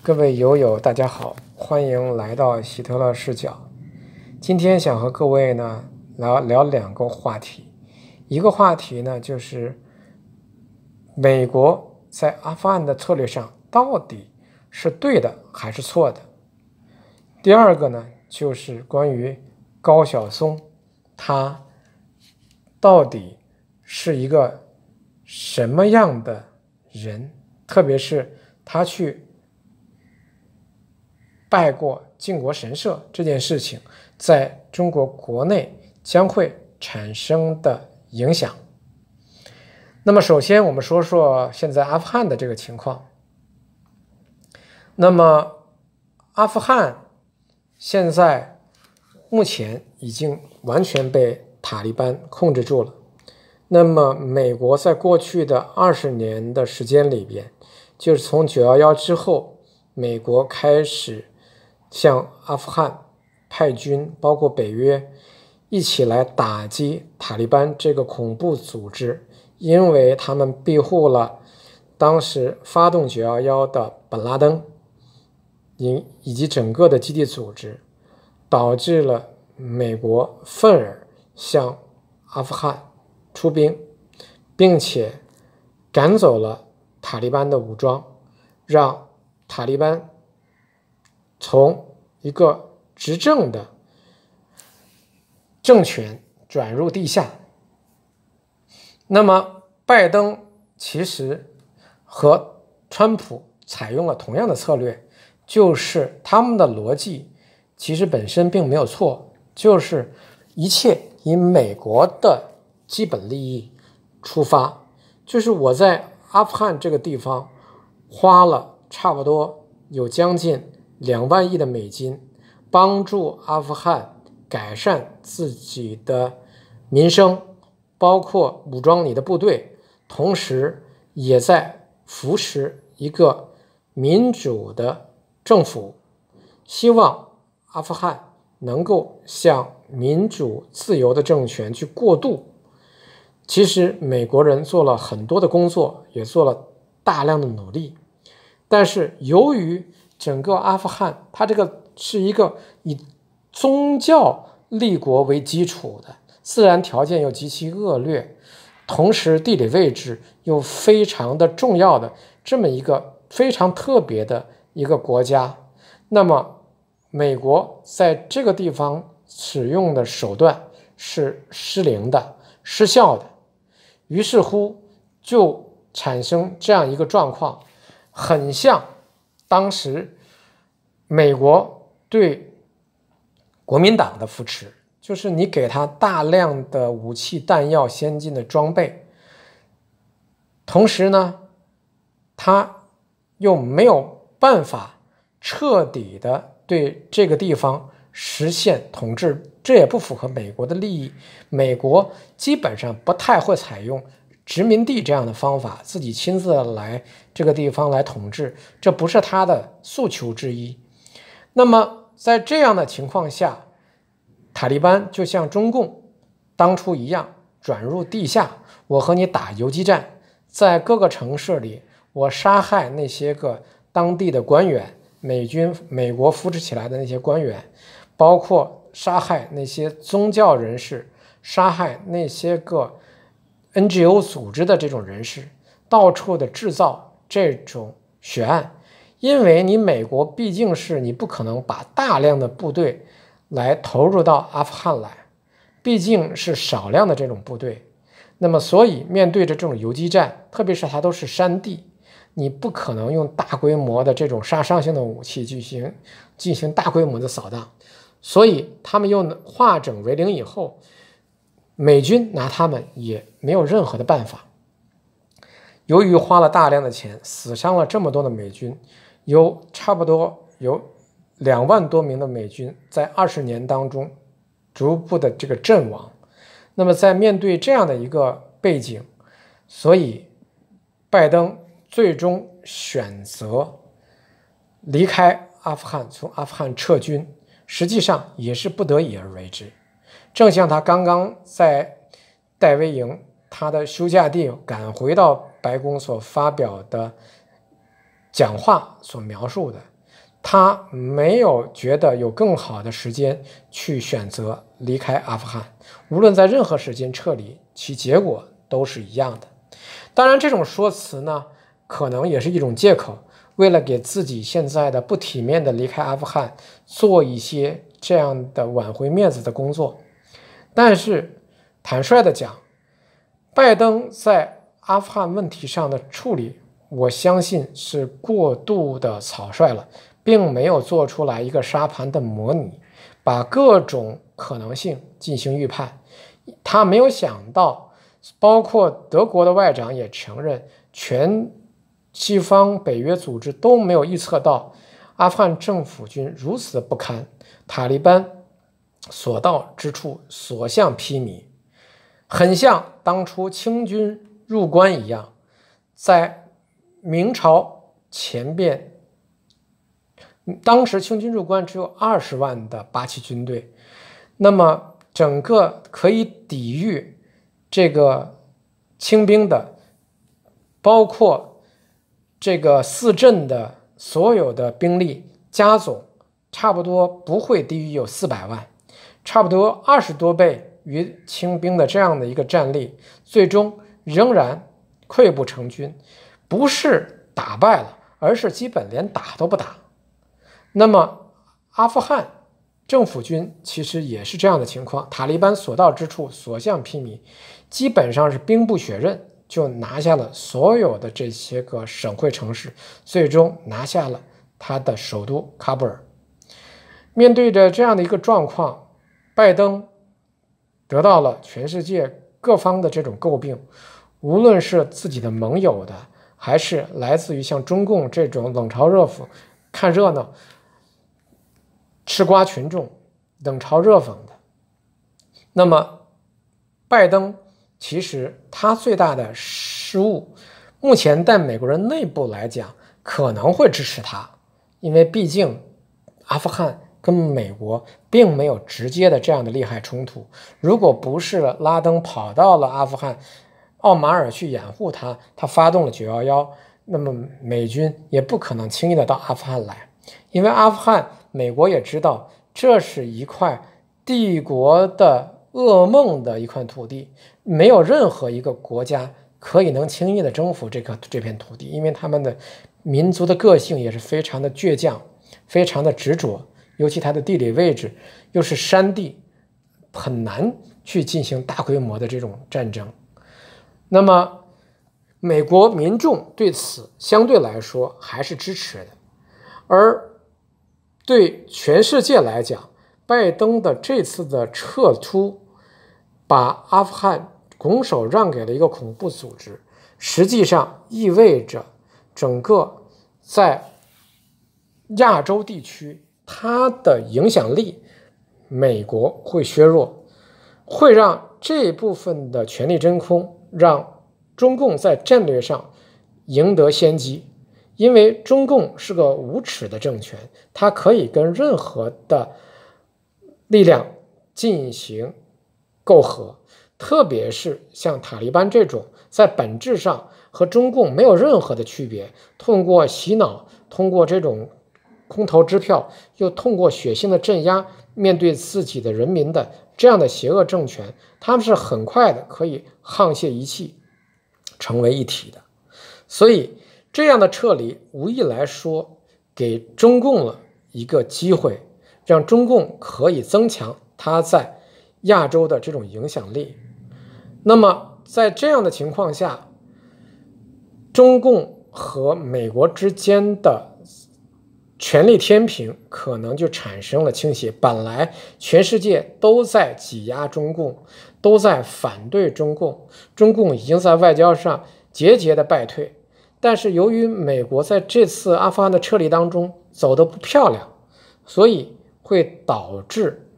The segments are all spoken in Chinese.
各位友友，大家好，欢迎来到希特勒视角。今天想和各位呢聊聊两个话题。一个话题呢，就是美国在阿富汗的策略上到底是对的还是错的。第二个呢，就是关于高晓松，他到底是一个什么样的人，特别是他去。拜过靖国神社这件事情，在中国国内将会产生的影响。那么，首先我们说说现在阿富汗的这个情况。那么，阿富汗现在目前已经完全被塔利班控制住了。那么，美国在过去的二十年的时间里边，就是从九幺幺之后，美国开始。向阿富汗派军，包括北约一起来打击塔利班这个恐怖组织，因为他们庇护了当时发动九幺幺的本拉登，以以及整个的基地组织，导致了美国愤而向阿富汗出兵，并且赶走了塔利班的武装，让塔利班。从一个执政的政权转入地下，那么拜登其实和川普采用了同样的策略，就是他们的逻辑其实本身并没有错，就是一切以美国的基本利益出发，就是我在阿富汗这个地方花了差不多有将近。两万亿的美金，帮助阿富汗改善自己的民生，包括武装你的部队，同时也在扶持一个民主的政府，希望阿富汗能够向民主自由的政权去过渡。其实美国人做了很多的工作，也做了大量的努力，但是由于整个阿富汗，它这个是一个以宗教立国为基础的，自然条件又极其恶劣，同时地理位置又非常的重要的这么一个非常特别的一个国家。那么，美国在这个地方使用的手段是失灵的、失效的，于是乎就产生这样一个状况，很像。当时，美国对国民党的扶持，就是你给他大量的武器弹药、先进的装备，同时呢，他又没有办法彻底的对这个地方实现统治，这也不符合美国的利益。美国基本上不太会采用。殖民地这样的方法，自己亲自来这个地方来统治，这不是他的诉求之一。那么在这样的情况下，塔利班就像中共当初一样转入地下，我和你打游击战，在各个城市里，我杀害那些个当地的官员，美军、美国扶持起来的那些官员，包括杀害那些宗教人士，杀害那些个。NGO 组织的这种人士到处的制造这种悬案，因为你美国毕竟是你不可能把大量的部队来投入到阿富汗来，毕竟是少量的这种部队，那么所以面对着这种游击战，特别是它都是山地，你不可能用大规模的这种杀伤性的武器进行进行大规模的扫荡，所以他们又化整为零以后。美军拿他们也没有任何的办法。由于花了大量的钱，死伤了这么多的美军，有差不多有两万多名的美军在二十年当中逐步的这个阵亡。那么在面对这样的一个背景，所以拜登最终选择离开阿富汗，从阿富汗撤军，实际上也是不得已而为之。正像他刚刚在戴维营他的休假地赶回到白宫所发表的讲话所描述的，他没有觉得有更好的时间去选择离开阿富汗。无论在任何时间撤离，其结果都是一样的。当然，这种说辞呢，可能也是一种借口，为了给自己现在的不体面的离开阿富汗做一些这样的挽回面子的工作。但是，坦率地讲，拜登在阿富汗问题上的处理，我相信是过度的草率了，并没有做出来一个沙盘的模拟，把各种可能性进行预判。他没有想到，包括德国的外长也承认，全西方北约组织都没有预测到阿富汗政府军如此不堪，塔利班。所到之处，所向披靡，很像当初清军入关一样。在明朝前边，当时清军入关只有二十万的八旗军队，那么整个可以抵御这个清兵的，包括这个四镇的所有的兵力加总，差不多不会低于有四百万。差不多二十多倍于清兵的这样的一个战力，最终仍然溃不成军，不是打败了，而是基本连打都不打。那么，阿富汗政府军其实也是这样的情况，塔利班所到之处所向披靡，基本上是兵不血刃就拿下了所有的这些个省会城市，最终拿下了他的首都喀布尔。面对着这样的一个状况。拜登得到了全世界各方的这种诟病，无论是自己的盟友的，还是来自于像中共这种冷嘲热讽、看热闹、吃瓜群众冷嘲热讽的。那么，拜登其实他最大的失误，目前在美国人内部来讲可能会支持他，因为毕竟阿富汗。跟美国并没有直接的这样的利害冲突。如果不是拉登跑到了阿富汗，奥马尔去掩护他，他发动了九幺幺，那么美军也不可能轻易的到阿富汗来。因为阿富汗，美国也知道这是一块帝国的噩梦的一块土地，没有任何一个国家可以能轻易的征服这个这片土地，因为他们的民族的个性也是非常的倔强，非常的执着。尤其它的地理位置又是山地，很难去进行大规模的这种战争。那么，美国民众对此相对来说还是支持的，而对全世界来讲，拜登的这次的撤出，把阿富汗拱手让给了一个恐怖组织，实际上意味着整个在亚洲地区。它的影响力，美国会削弱，会让这部分的权力真空，让中共在战略上赢得先机。因为中共是个无耻的政权，它可以跟任何的力量进行媾和，特别是像塔利班这种，在本质上和中共没有任何的区别。通过洗脑，通过这种。空头支票，又通过血腥的镇压面对自己的人民的这样的邪恶政权，他们是很快的可以沆瀣一气，成为一体的。所以这样的撤离，无意来说给中共了一个机会，让中共可以增强它在亚洲的这种影响力。那么在这样的情况下，中共和美国之间的。权力天平可能就产生了倾斜。本来全世界都在挤压中共，都在反对中共，中共已经在外交上节节的败退。但是由于美国在这次阿富汗的撤离当中走的不漂亮，所以会导致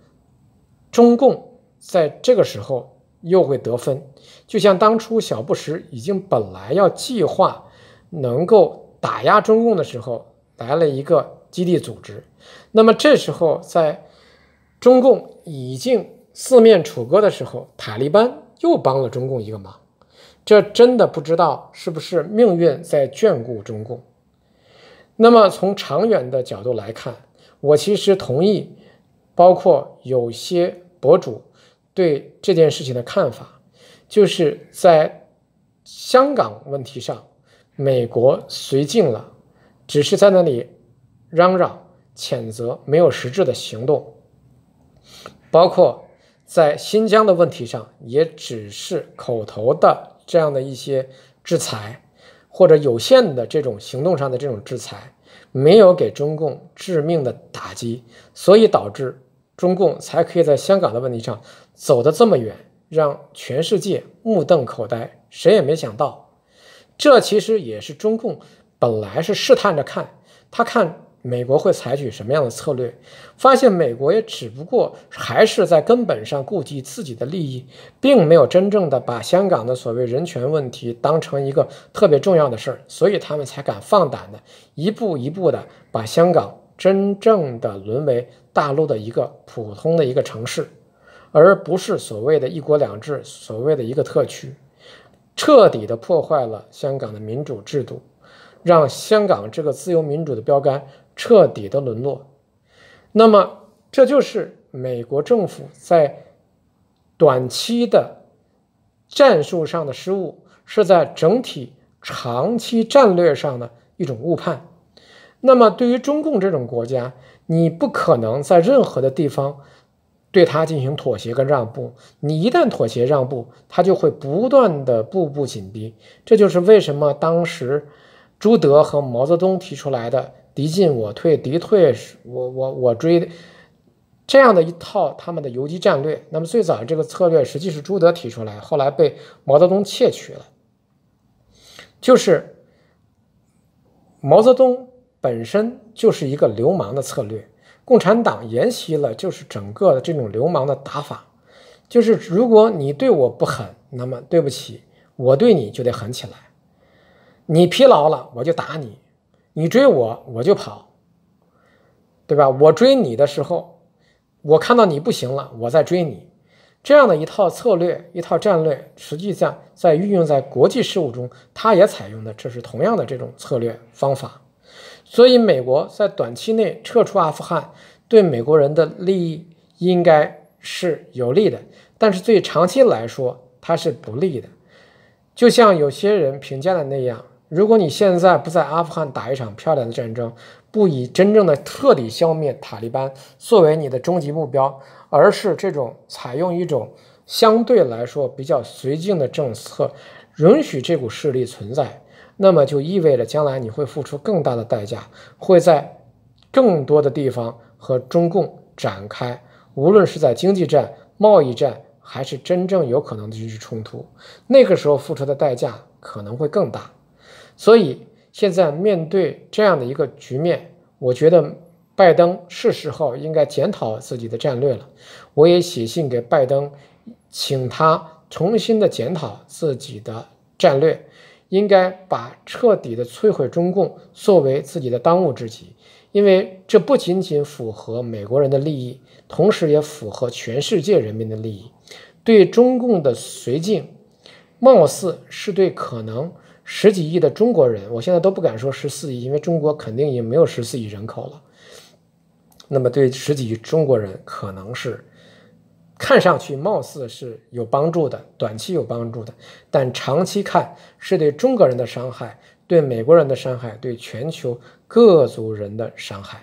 中共在这个时候又会得分。就像当初小布什已经本来要计划能够打压中共的时候。来了一个基地组织，那么这时候在中共已经四面楚歌的时候，塔利班又帮了中共一个忙，这真的不知道是不是命运在眷顾中共。那么从长远的角度来看，我其实同意，包括有些博主对这件事情的看法，就是在香港问题上，美国绥靖了。只是在那里嚷嚷、谴责，没有实质的行动，包括在新疆的问题上，也只是口头的这样的一些制裁，或者有限的这种行动上的这种制裁，没有给中共致命的打击，所以导致中共才可以在香港的问题上走得这么远，让全世界目瞪口呆，谁也没想到，这其实也是中共。本来是试探着看他看美国会采取什么样的策略，发现美国也只不过还是在根本上顾及自己的利益，并没有真正的把香港的所谓人权问题当成一个特别重要的事儿，所以他们才敢放胆的一步一步的把香港真正的沦为大陆的一个普通的一个城市，而不是所谓的一国两制，所谓的一个特区，彻底的破坏了香港的民主制度。让香港这个自由民主的标杆彻底的沦落，那么这就是美国政府在短期的战术上的失误，是在整体长期战略上的一种误判。那么对于中共这种国家，你不可能在任何的地方对他进行妥协跟让步，你一旦妥协让步，他就会不断的步步紧逼。这就是为什么当时。朱德和毛泽东提出来的“敌进我退，敌退我我我追”这样的一套他们的游击战略，那么最早这个策略实际是朱德提出来，后来被毛泽东窃取了。就是毛泽东本身就是一个流氓的策略，共产党沿袭了就是整个的这种流氓的打法，就是如果你对我不狠，那么对不起，我对你就得狠起来。你疲劳了，我就打你；你追我，我就跑，对吧？我追你的时候，我看到你不行了，我再追你，这样的一套策略、一套战略，实际上在运用在国际事务中，它也采用的，这是同样的这种策略方法。所以，美国在短期内撤出阿富汗，对美国人的利益应该是有利的，但是对长期来说，它是不利的。就像有些人评价的那样。如果你现在不在阿富汗打一场漂亮的战争，不以真正的彻底消灭塔利班作为你的终极目标，而是这种采用一种相对来说比较绥靖的政策，允许这股势力存在，那么就意味着将来你会付出更大的代价，会在更多的地方和中共展开，无论是在经济战、贸易战，还是真正有可能的军事冲突，那个时候付出的代价可能会更大。所以现在面对这样的一个局面，我觉得拜登是时候应该检讨自己的战略了。我也写信给拜登，请他重新的检讨自己的战略，应该把彻底的摧毁中共作为自己的当务之急，因为这不仅仅符合美国人的利益，同时也符合全世界人民的利益。对中共的绥靖，貌似是对可能。十几亿的中国人，我现在都不敢说十四亿，因为中国肯定也没有十四亿人口了。那么对十几亿中国人，可能是看上去貌似是有帮助的，短期有帮助的，但长期看是对中国人的伤害，对美国人的伤害，对全球各族人的伤害。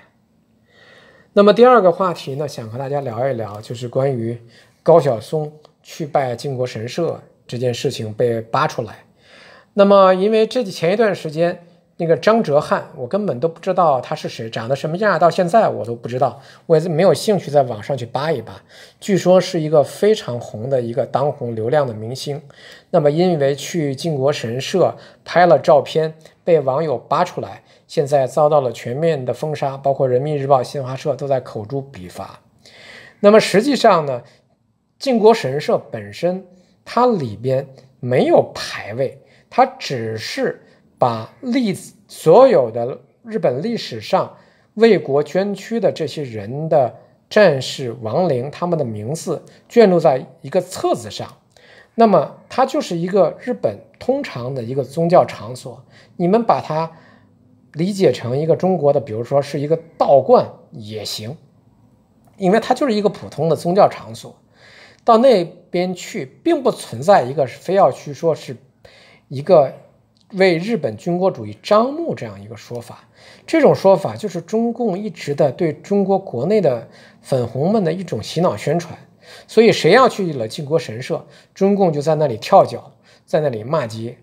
那么第二个话题呢，想和大家聊一聊，就是关于高晓松去拜靖国神社这件事情被扒出来。那么，因为这前一段时间，那个张哲瀚，我根本都不知道他是谁，长得什么样，到现在我都不知道，我也没有兴趣在网上去扒一扒。据说是一个非常红的一个当红流量的明星。那么，因为去靖国神社拍了照片，被网友扒出来，现在遭到了全面的封杀，包括人民日报、新华社都在口诛笔伐。那么，实际上呢，靖国神社本身它里边没有牌位。他只是把历所有的日本历史上为国捐躯的这些人的战士亡灵，他们的名字卷入在一个册子上。那么，它就是一个日本通常的一个宗教场所。你们把它理解成一个中国的，比如说是一个道观也行，因为它就是一个普通的宗教场所。到那边去，并不存在一个非要去说是。一个为日本军国主义张目这样一个说法，这种说法就是中共一直的对中国国内的粉红们的一种洗脑宣传。所以，谁要去了靖国神社，中共就在那里跳脚，在那里骂街。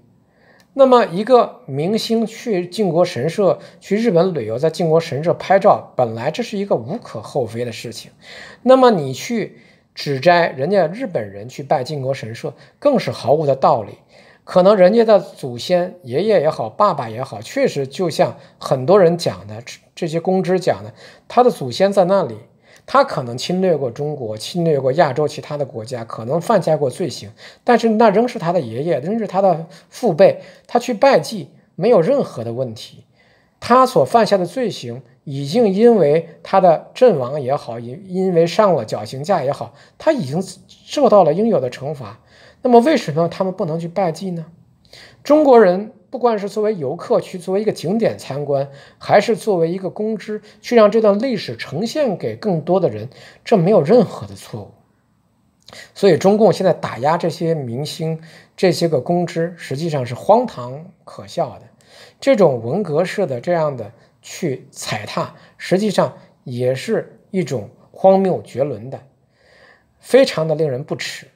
那么，一个明星去靖国神社去日本旅游，在靖国神社拍照，本来这是一个无可厚非的事情。那么，你去指摘人家日本人去拜靖国神社，更是毫无的道理。可能人家的祖先爷爷也好，爸爸也好，确实就像很多人讲的这些公知讲的，他的祖先在那里，他可能侵略过中国，侵略过亚洲其他的国家，可能犯下过罪行，但是那仍是他的爷爷，仍是他的父辈，他去拜祭没有任何的问题。他所犯下的罪行，已经因为他的阵亡也好，也因为上了绞刑架也好，他已经受到了应有的惩罚。那么为什么他们不能去拜祭呢？中国人不管是作为游客去作为一个景点参观，还是作为一个公知去让这段历史呈现给更多的人，这没有任何的错误。所以中共现在打压这些明星、这些个公知，实际上是荒唐可笑的。这种文革式的这样的去踩踏，实际上也是一种荒谬绝伦的，非常的令人不齿。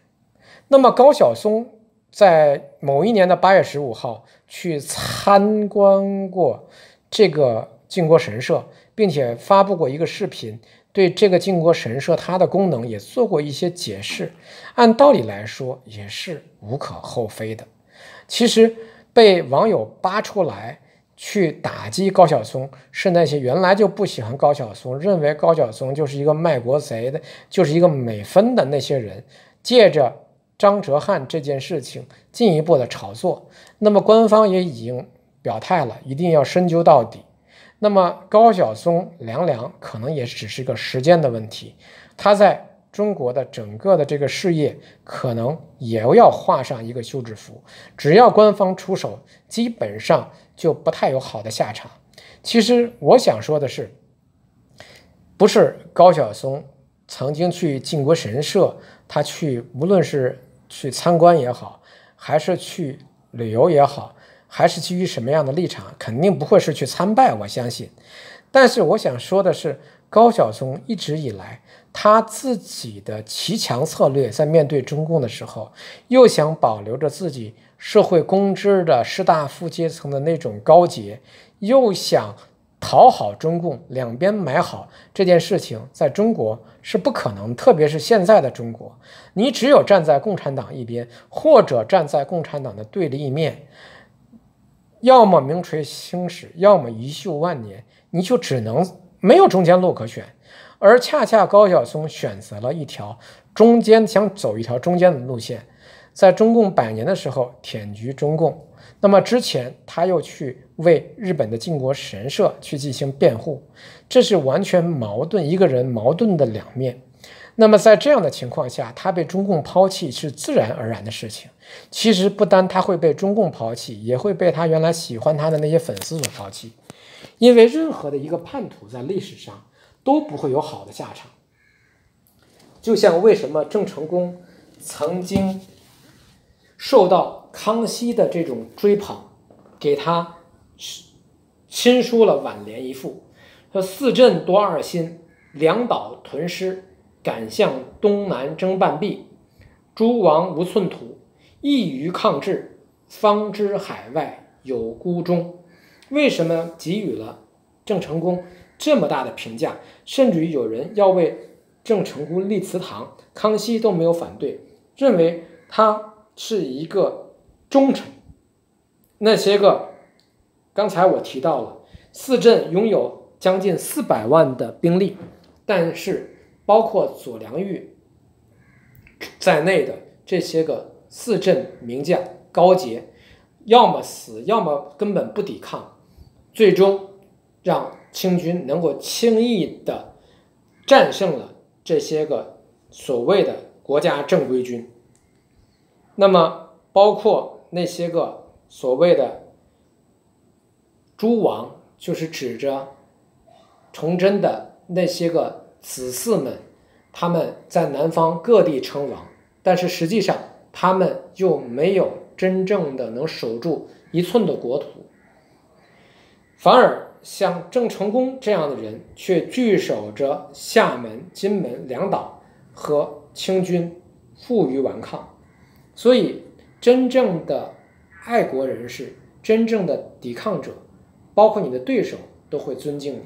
那么高晓松在某一年的八月十五号去参观过这个靖国神社，并且发布过一个视频，对这个靖国神社它的功能也做过一些解释。按道理来说也是无可厚非的。其实被网友扒出来去打击高晓松，是那些原来就不喜欢高晓松，认为高晓松就是一个卖国贼的，就是一个美分的那些人借着。张哲瀚这件事情进一步的炒作，那么官方也已经表态了，一定要深究到底。那么高晓松、凉凉可能也只是一个时间的问题，他在中国的整个的这个事业可能也要画上一个休止符。只要官方出手，基本上就不太有好的下场。其实我想说的是，不是高晓松曾经去靖国神社，他去无论是。去参观也好，还是去旅游也好，还是基于什么样的立场？肯定不会是去参拜，我相信。但是我想说的是，高晓松一直以来他自己的骑墙策略，在面对中共的时候，又想保留着自己社会公知的士大夫阶层的那种高洁，又想。讨好中共，两边买好这件事情在中国是不可能，特别是现在的中国，你只有站在共产党一边，或者站在共产党的对立面，要么名垂青史，要么遗臭万年，你就只能没有中间路可选。而恰恰高晓松选择了一条中间想走一条中间的路线，在中共百年的时候舔菊中共，那么之前他又去。为日本的靖国神社去进行辩护，这是完全矛盾一个人矛盾的两面。那么在这样的情况下，他被中共抛弃是自然而然的事情。其实不单他会被中共抛弃，也会被他原来喜欢他的那些粉丝所抛弃，因为任何的一个叛徒在历史上都不会有好的下场。就像为什么郑成功曾经受到康熙的这种追捧，给他。亲书了挽联一副，说四镇夺二心，两岛屯师，敢向东南争半壁；诸王无寸土，一隅抗志，方知海外有孤忠。为什么给予了郑成功这么大的评价？甚至于有人要为郑成功立祠堂，康熙都没有反对，认为他是一个忠臣。那些个。刚才我提到了四镇拥有将近四百万的兵力，但是包括左良玉在内的这些个四镇名将高杰，要么死，要么根本不抵抗，最终让清军能够轻易的战胜了这些个所谓的国家正规军。那么，包括那些个所谓的。诸王就是指着崇祯的那些个子嗣们，他们在南方各地称王，但是实际上他们又没有真正的能守住一寸的国土，反而像郑成功这样的人却据守着厦门、金门两岛和清军负隅顽抗，所以真正的爱国人士，真正的抵抗者。包括你的对手都会尊敬你，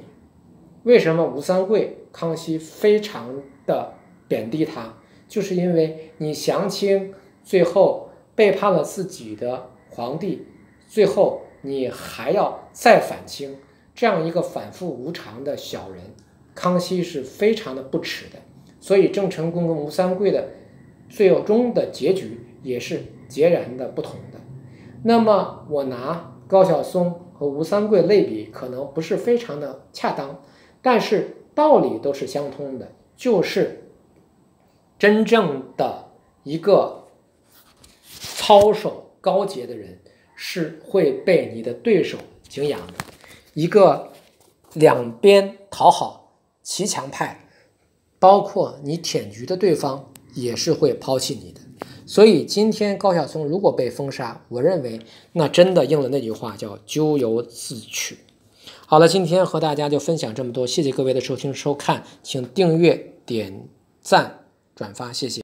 为什么吴三桂、康熙非常的贬低他？就是因为你降清，最后背叛了自己的皇帝，最后你还要再反清，这样一个反复无常的小人，康熙是非常的不耻的。所以郑成功跟吴三桂的最终的结局也是截然的不同的。那么我拿。高晓松和吴三桂类比可能不是非常的恰当，但是道理都是相通的。就是真正的一个操守高洁的人，是会被你的对手敬仰；一个两边讨好、骑墙派，包括你舔局的对方，也是会抛弃你的。所以今天高晓松如果被封杀，我认为那真的应了那句话，叫咎由自取。好了，今天和大家就分享这么多，谢谢各位的收听收看，请订阅、点赞、转发，谢谢。